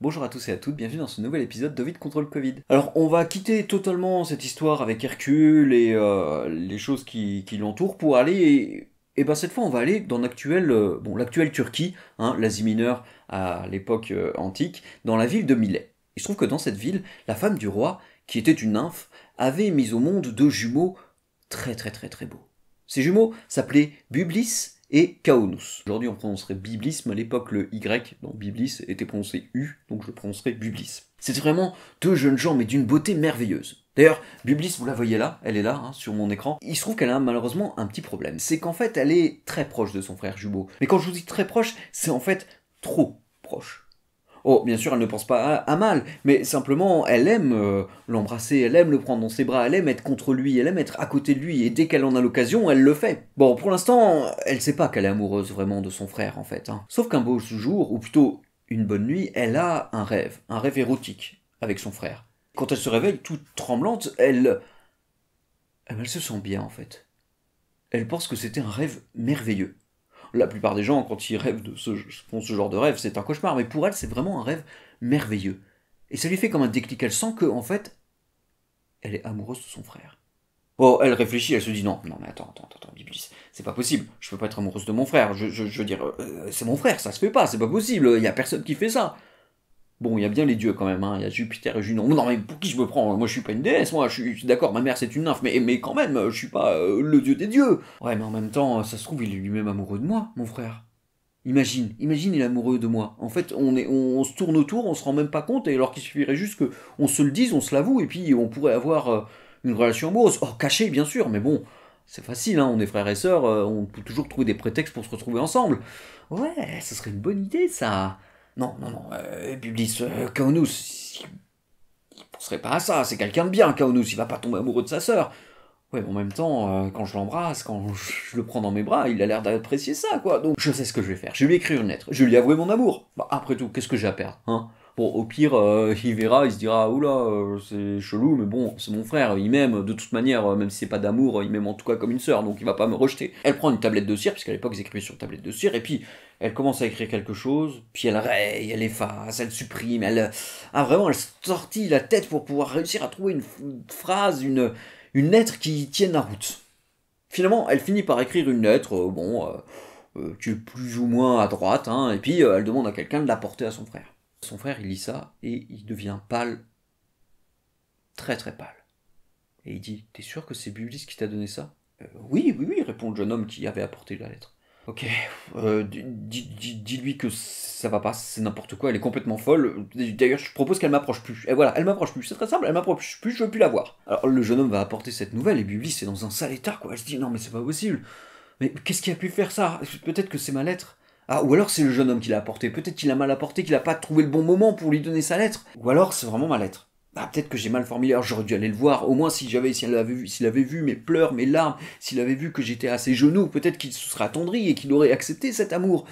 Bonjour à tous et à toutes, bienvenue dans ce nouvel épisode de Vide contre le Covid. Alors on va quitter totalement cette histoire avec Hercule et euh, les choses qui, l'entourent pour aller... Et, ben cette fois on va aller dans euh, l'actuelle Turquie, hein, l'Asie mineure à l'époque euh, antique, dans la ville de Milet. Il se trouve que dans cette ville, la femme du roi, qui était une nymphe, avait mis au monde deux jumeaux très très très très beaux. Ces jumeaux s'appelaient Bublis et Kaonus. Aujourd'hui, on prononcerait biblisme, à l'époque, le Y, donc biblis, était prononcé U, donc je prononcerai Biblis. C'est vraiment deux jeunes gens, mais d'une beauté merveilleuse. D'ailleurs, Biblis, vous la voyez là, elle est là, hein, sur mon écran. Il se trouve qu'elle a malheureusement un petit problème. C'est qu'en fait, elle est très proche de son frère jumeau. Mais quand je vous dis très proche, c'est en fait trop proche. Oh, bien sûr, elle ne pense pas à, mal, mais simplement, elle aime euh, l'embrasser, elle aime le prendre dans ses bras, elle aime être contre lui, elle aime être à côté de lui, et dès qu'elle en a l'occasion, elle le fait. Bon, pour l'instant, elle sait pas qu'elle est amoureuse vraiment de son frère, en fait. Hein. Sauf qu'un beau jour, ou plutôt une bonne nuit, elle a un rêve, un rêve érotique, avec son frère. Quand elle se réveille, toute tremblante, elle... Elle se sent bien, en fait. Elle pense que c'était un rêve merveilleux la plupart des gens, quand ils rêvent de ce, font ce genre de rêve, c'est un cauchemar, mais pour elle, c'est vraiment un rêve merveilleux. Et ça lui fait comme un déclic, elle sent que, en fait, elle est amoureuse de son frère. Oh, elle réfléchit, elle se dit non, non mais attends, attends, attends, c'est pas possible, je peux pas être amoureuse de mon frère, je, veux dire, euh, c'est mon frère, ça se fait pas, c'est pas possible, il y a personne qui fait ça. Bon, il y a bien les dieux quand même, hein. il y a Jupiter et Juno. Non, mais pour qui je me prends Moi, je suis pas une déesse, moi, je suis d'accord, ma mère c'est une nymphe, mais, quand même, je suis pas euh, le dieu des dieux. Ouais, mais en même temps, ça se trouve, il est lui-même amoureux de moi, mon frère. Imagine, imagine, il est amoureux de moi. En fait, on, est, on, se tourne autour, on se rend même pas compte, et alors qu'il suffirait juste qu'on se le dise, on se l'avoue, et puis on pourrait avoir euh, une relation amoureuse. Oh, caché bien sûr, mais bon, c'est facile, hein. on est frère et sœurs, euh, on peut toujours trouver des prétextes pour se retrouver ensemble. Ouais, ça serait une bonne idée, ça non, non, non, Et Publis, euh, euh il, penserait pas à ça, c'est quelqu'un de bien, Kaonus, il va pas tomber amoureux de sa sœur. Ouais, mais en même temps, euh, quand je l'embrasse, quand je le prends dans mes bras, il a l'air d'apprécier ça, quoi. Donc je sais ce que je vais faire. Je vais lui écrire une lettre, je vais lui avouer mon amour. Bah, après tout, qu'est-ce que j'ai à perdre, hein au pire, euh, il verra, il se dira ah, Oula, euh, c'est chelou, mais bon, c'est mon frère, il m'aime de toute manière, euh, même si c'est pas d'amour, il m'aime en tout cas comme une sœur, donc il va pas me rejeter. Elle prend une tablette de cire, puisqu'à l'époque ils écrivaient sur tablette de cire, et puis elle commence à écrire quelque chose, puis elle raye, elle efface, elle supprime, elle ah vraiment elle sortit la tête pour pouvoir réussir à trouver une, phrase, une, une lettre qui tienne la route. Finalement, elle finit par écrire une lettre, bon, qui est plus ou moins à droite, hein, et puis elle demande à quelqu'un de la porter à son frère. Son frère, il lit ça et il devient pâle, très très pâle. Et il dit T'es sûr que c'est Bulis qui t'a donné ça euh, Oui, oui, oui, répond le jeune homme qui avait apporté la lettre. Ok, euh, dis-lui que ça va pas, c'est n'importe quoi, elle est complètement folle. D'ailleurs, je propose qu'elle m'approche plus. Et voilà, elle m'approche plus, c'est très simple, elle m'approche plus, je veux plus la voir. Alors le jeune homme va apporter cette nouvelle et Bublis est dans un sale état, quoi. Elle se dit non, mais c'est pas possible. Mais qu'est-ce qui a pu faire ça Peut-être que c'est ma lettre. Ah, ou alors c'est le jeune homme qui l'a apporté. Peut-être qu'il a mal apporté, qu'il n'a pas trouvé le bon moment pour lui donner sa lettre. Ou alors c'est vraiment ma lettre. Ah, peut-être que j'ai mal formulé. Alors j'aurais dû aller le voir. Au moins, si j'avais, s'il avait vu, s'il avait vu mes pleurs, mes larmes, s'il avait vu que j'étais à ses genoux, peut-être qu'il se serait attendri et qu'il aurait accepté cet amour.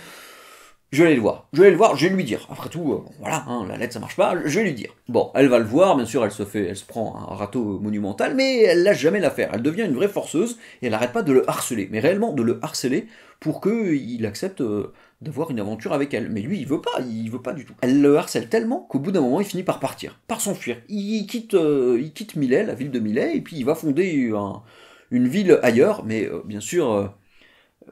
Je vais aller le voir. Je vais le voir, je vais lui dire. Après tout, euh, voilà, hein, la lettre ça marche pas, je vais lui dire. Bon, elle va le voir, bien sûr, elle se fait, elle se prend un râteau monumental, mais elle lâche jamais l'affaire. Elle devient une vraie forceuse et elle n'arrête pas de le harceler, mais réellement de le harceler pour qu'il accepte euh, d'avoir une aventure avec elle. Mais lui, il veut pas, il veut pas du tout. Elle le harcèle tellement qu'au bout d'un moment, il finit par partir, par s'enfuir. Il quitte, euh, il quitte Millet, la ville de Millet, et puis il va fonder une ville ailleurs, mais bien sûr,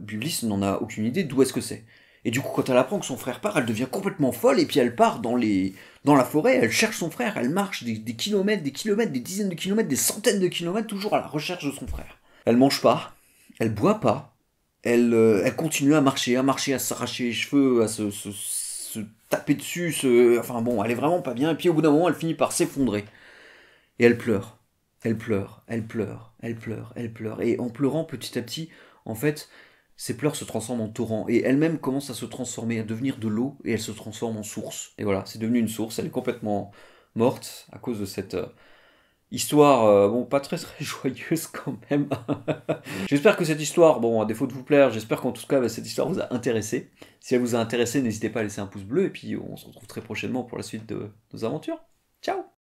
Publis n'en a aucune idée d'où est-ce que c'est. Et du coup, quand elle apprend que son frère part, elle devient complètement folle et puis elle part dans, les... dans la forêt, elle cherche son frère, elle marche des, kilomètres, des kilomètres, des dizaines de kilomètres, des centaines de kilomètres, toujours à la recherche de son frère. Elle mange pas, elle boit pas, elle, euh, elle continue à marcher, à marcher, à s'arracher les cheveux, à se, taper dessus, se... enfin bon, elle est vraiment pas bien, et puis au bout d'un moment, elle finit par s'effondrer. Et elle pleure, elle pleure, elle pleure, elle pleure, elle pleure, et en pleurant petit à petit, en fait, ses pleurs se transforment en torrent et elle-même commence à se transformer, à devenir de l'eau et elle se transforme en source. Et voilà, c'est devenu une source, elle est complètement morte à cause de cette euh, histoire, euh, bon, pas très très joyeuse quand même. j'espère que cette histoire, bon, à défaut de vous plaire, j'espère qu'en tout cas bah, cette histoire vous a intéressé. Si elle vous a intéressé, n'hésitez pas à laisser un pouce bleu et puis on se retrouve très prochainement pour la suite de nos aventures. Ciao